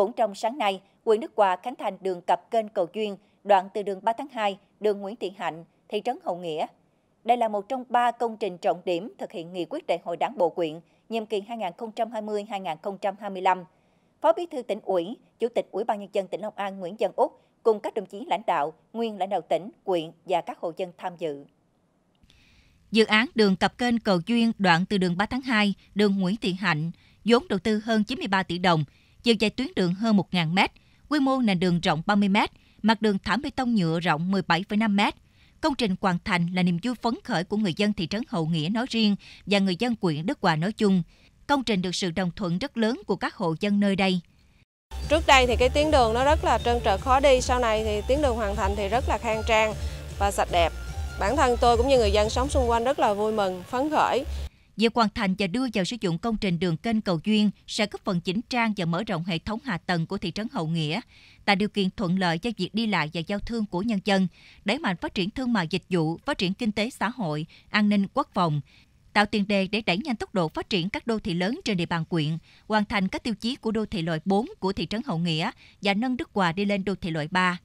Cũng trong sáng nay, huyện Đức Hòa khánh thành đường cặp kênh Cầu Duyên, đoạn từ đường 3 tháng 2, đường Nguyễn Thị Hạnh, thị trấn Hậu Nghĩa. Đây là một trong ba công trình trọng điểm thực hiện nghị quyết đại hội đảng bộ quyện, nhiệm kỳ 2020-2025. Phó Bí thư tỉnh ủy, Chủ tịch Ủy ban nhân dân tỉnh Long An Nguyễn Văn Úc cùng các đồng chí lãnh đạo, nguyên lãnh đạo tỉnh, quyện và các hộ dân tham dự. Dự án đường cặp kênh Cầu Duyên đoạn từ đường 3 tháng 2, đường Nguyễn Thị Hạnh, vốn đầu tư hơn 93 tỷ đồng, chiều dài tuyến đường hơn 1.000 m, quy mô nền đường rộng 30 m, mặt đường thảm bê tông nhựa rộng 17,5 m. Công trình hoàn thành là niềm vui phấn khởi của người dân thị trấn Hậu Nghĩa nói riêng và người dân quyện Đức Hòa nói chung. Công trình được sự đồng thuận rất lớn của các hộ dân nơi đây. Trước đây thì cái tuyến đường nó rất là trơn trượt khó đi, sau này thì tuyến đường hoàn thành thì rất là khang trang và sạch đẹp. Bản thân tôi cũng như người dân sống xung quanh rất là vui mừng, phấn khởi. Việc hoàn thành và đưa vào sử dụng công trình đường kênh cầu Duyên sẽ góp phần chỉnh trang và mở rộng hệ thống hạ tầng của thị trấn Hậu Nghĩa, tạo điều kiện thuận lợi cho việc đi lại và giao thương của nhân dân, đẩy mạnh phát triển thương mại dịch vụ, phát triển kinh tế xã hội, an ninh quốc phòng, tạo tiền đề để đẩy nhanh tốc độ phát triển các đô thị lớn trên địa bàn quyện, hoàn thành các tiêu chí của đô thị loại 4 của thị trấn Hậu Nghĩa và nâng Đức Hòa đi lên đô thị loại 3.